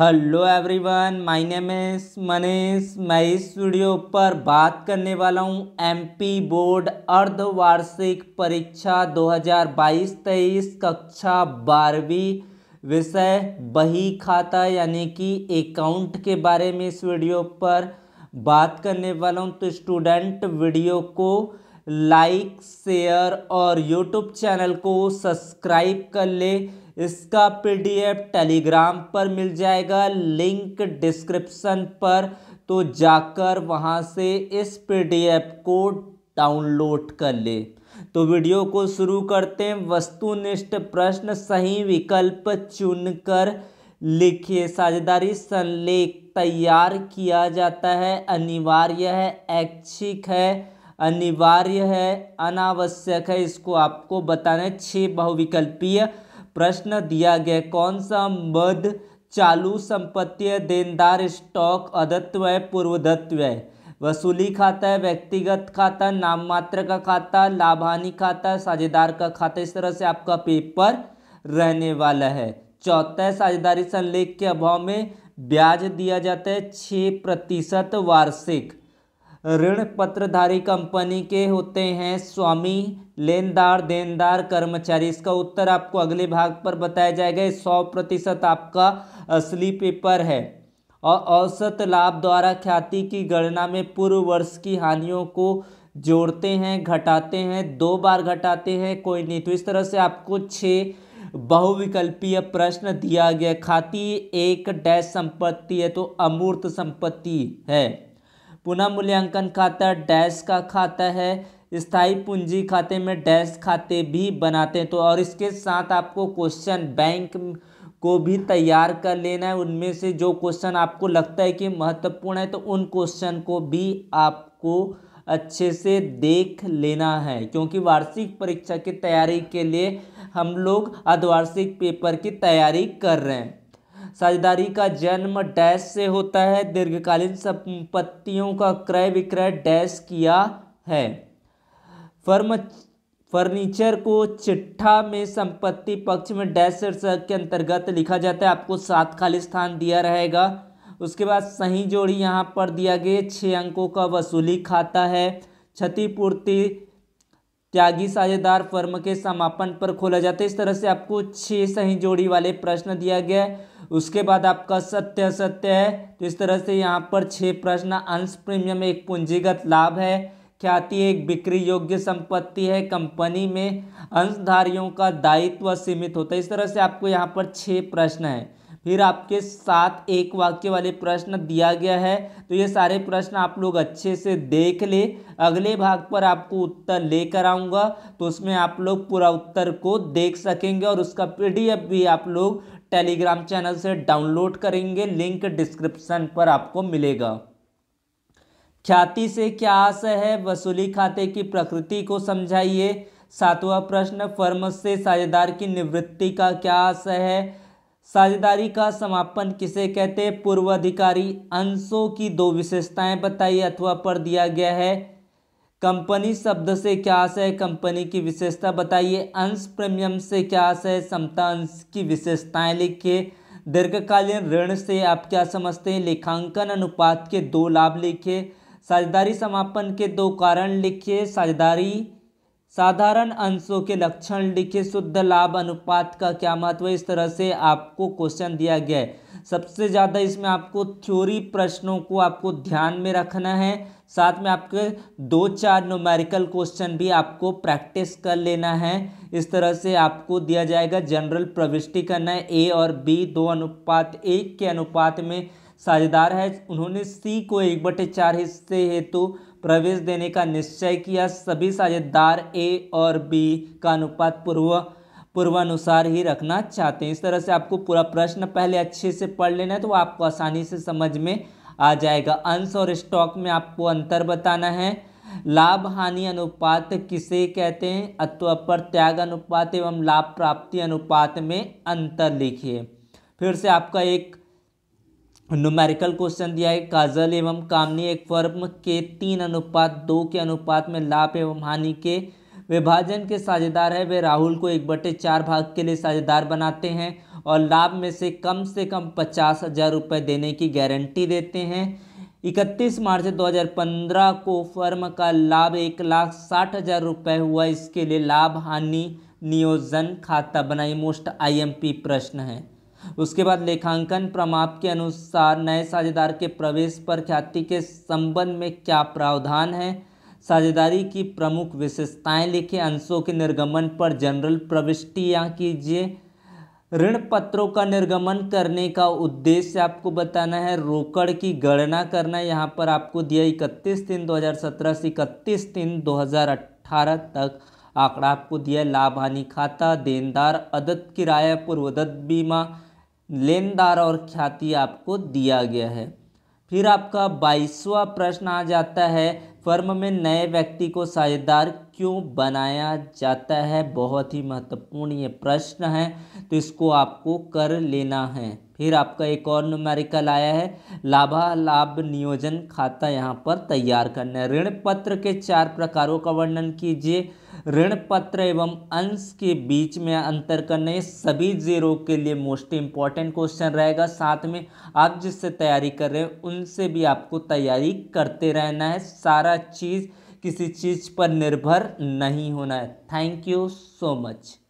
hello everyone my name इस मनीष मैं इस वीडियो पर बात करने वाला हूँ एमपी बोर्ड अर्धवार्षिक परीक्षा 2022-23 कक्षा बारहवीं विषय बही खाता यानी कि अकाउंट के बारे में इस वीडियो पर बात करने वाला हूँ तो स्टूडेंट वीडियो को लाइक शेयर और यूट्यूब चैनल को सब्सक्राइब कर ले इसका पीडीएफ टेलीग्राम पर मिल जाएगा लिंक डिस्क्रिप्शन पर तो जाकर वहाँ से इस पीडीएफ को डाउनलोड कर ले तो वीडियो को शुरू करते हैं वस्तुनिष्ठ प्रश्न सही विकल्प चुनकर लिखिए साझेदारी संलेख तैयार किया जाता है अनिवार्य है ऐच्छिक है अनिवार्य है अनावश्यक है इसको आपको बताना है छः बहुविकल्पीय प्रश्न दिया गया कौन सा मद चालू संपत्ति देनदार स्टॉक अदत्व है पूर्वदत्व है वसूली खाता है व्यक्तिगत खाता नाम मात्र का खाता लाभानी खाता साझेदार का खाता इस तरह से आपका पेपर रहने वाला है चौथा है साझेदारी संलेख के अभाव में ब्याज दिया जाता है छः प्रतिशत वार्षिक ऋण पत्रधारी कंपनी के होते हैं स्वामी लेनदार देनदार कर्मचारी इसका उत्तर आपको अगले भाग पर बताया जाएगा सौ प्रतिशत आपका असली पेपर है और औसत लाभ द्वारा ख्याति की गणना में पूर्व वर्ष की हानियों को जोड़ते हैं घटाते हैं दो बार घटाते हैं कोई नहीं तो इस तरह से आपको छः बहुविकल्पीय प्रश्न दिया गया खाती एक डैश संपत्ति है तो अमूर्त संपत्ति है पुनः मूल्यांकन खाता डैश का खाता है स्थायी पूंजी खाते में डैश खाते भी बनाते हैं तो और इसके साथ आपको क्वेश्चन बैंक को भी तैयार कर लेना है उनमें से जो क्वेश्चन आपको लगता है कि महत्वपूर्ण है तो उन क्वेश्चन को भी आपको अच्छे से देख लेना है क्योंकि वार्षिक परीक्षा की तैयारी के लिए हम लोग अर्धवार्षिक पेपर की तैयारी कर रहे हैं साझेदारी का जन्म डैश से होता है दीर्घकालीन संपत्तियों का क्रय विक्रय डैश किया है फर्म फर्नीचर को चिट्ठा में संपत्ति पक्ष में डैश शीर्षक के अंतर्गत लिखा जाता है आपको सात खाली स्थान दिया रहेगा उसके बाद सही जोड़ी यहाँ पर दिया गया छः अंकों का वसूली खाता है क्षतिपूर्ति त्यागी साझेदार फर्म के समापन पर खोला जाता है इस तरह से आपको छः सही जोड़ी वाले प्रश्न दिया गया है उसके बाद आपका सत्य असत्य है तो इस तरह से यहाँ पर छह प्रश्न अंश प्रीमियम एक पूंजीगत लाभ है ख्याति एक बिक्री योग्य संपत्ति है कंपनी में अंशधारियों का दायित्व सीमित होता है इस तरह से आपको यहाँ पर छः प्रश्न है फिर आपके साथ एक वाक्य वाले प्रश्न दिया गया है तो ये सारे प्रश्न आप लोग अच्छे से देख ले अगले भाग पर आपको उत्तर लेकर आऊँगा तो उसमें आप लोग पूरा उत्तर को देख सकेंगे और उसका पी भी आप लोग टेलीग्राम चैनल से डाउनलोड करेंगे लिंक डिस्क्रिप्शन पर आपको मिलेगा ख्याति से क्या आशय है वसूली खाते की प्रकृति को समझाइए सातवां प्रश्न फर्म से साझेदार की निवृत्ति का क्या आशय है साझेदारी का समापन किसे कहते हैं पूर्वाधिकारी अंशों की दो विशेषताएं बताइए अथवा पर दिया गया है कंपनी शब्द से क्या आशय है कंपनी की विशेषता बताइए अंश प्रीमियम से क्या आशय है समता अंश की विशेषताएं लिखिए दीर्घकालीन ऋण से आप क्या समझते हैं लेखांकन अनुपात के दो लाभ लिखिए साझेदारी समापन के दो कारण लिखिए साझेदारी साधारण अंशों के लक्षण लिखे शुद्ध लाभ अनुपात का क्या महत्व इस तरह से आपको क्वेश्चन दिया गया है सबसे ज़्यादा इसमें आपको थ्योरी प्रश्नों को आपको ध्यान में रखना है साथ में आपके दो चार नोमेरिकल क्वेश्चन भी आपको प्रैक्टिस कर लेना है इस तरह से आपको दिया जाएगा जनरल प्रविष्टि करना है ए और बी दो अनुपात एक के अनुपात में साझेदार है उन्होंने सी को एक बटे चार हिस्से हेतु तो प्रवेश देने का निश्चय किया सभी साझेदार ए और बी का अनुपात पूर्व पूर्वानुसार ही रखना चाहते हैं इस तरह से आपको पूरा प्रश्न पहले अच्छे से पढ़ लेना है तो आपको आसानी से समझ में आ जाएगा अंश और स्टॉक में आपको अंतर बताना है लाभ हानि अनुपात किसे कहते हैं अथवा पर त्याग अनुपात एवं लाभ प्राप्ति अनुपात में अंतर लिखिए फिर से आपका एक न्यूमेरिकल क्वेश्चन दिया है काजल एवं कामनी एक फर्म के तीन अनुपात दो के अनुपात में लाभ एवं हानि के विभाजन के साझेदार है वे राहुल को एक बटे चार भाग के लिए साझेदार बनाते हैं और लाभ में से कम से कम पचास हज़ार रुपये देने की गारंटी देते हैं 31 मार्च 2015 को फर्म का लाभ एक लाख साठ हज़ार रुपये हुआ इसके लिए लाभ हानि नियोजन खाता बनाई मोस्ट आईएमपी प्रश्न है उसके बाद लेखांकन प्रमाप के अनुसार नए साझेदार के प्रवेश पर ख्याति के संबंध में क्या प्रावधान है साझेदारी की प्रमुख विशेषताएं लिखे अंशों के निर्गमन पर जनरल प्रविष्टियाँ कीजिए ऋण पत्रों का निर्गमन करने का उद्देश्य आपको बताना है रोकड़ की गणना करना यहाँ पर आपको दिया इकतीस तीन 2017 से इकतीस तीन 2018 तक आंकड़ा आपको दिया लाभ हानि खाता देनदार अदत किराया पूर्वदत्त बीमा लेनदार और ख्याति आपको दिया गया है फिर आपका बाईसवा प्रश्न आ जाता है फर्म में नए व्यक्ति को साझेदार क्यों बनाया जाता है बहुत ही महत्वपूर्ण ये प्रश्न है तो इसको आपको कर लेना है फिर आपका एक और न्यूमेरिकल आया है लाभा लाभ नियोजन खाता यहाँ पर तैयार करना है ऋण पत्र के चार प्रकारों का वर्णन कीजिए ऋण पत्र एवं अंश के बीच में अंतर करने सभी जीरो के लिए मोस्ट इम्पॉर्टेंट क्वेश्चन रहेगा साथ में आप जिससे तैयारी कर रहे हैं उनसे भी आपको तैयारी करते रहना है सारा चीज़ किसी चीज़ पर निर्भर नहीं होना है थैंक यू सो मच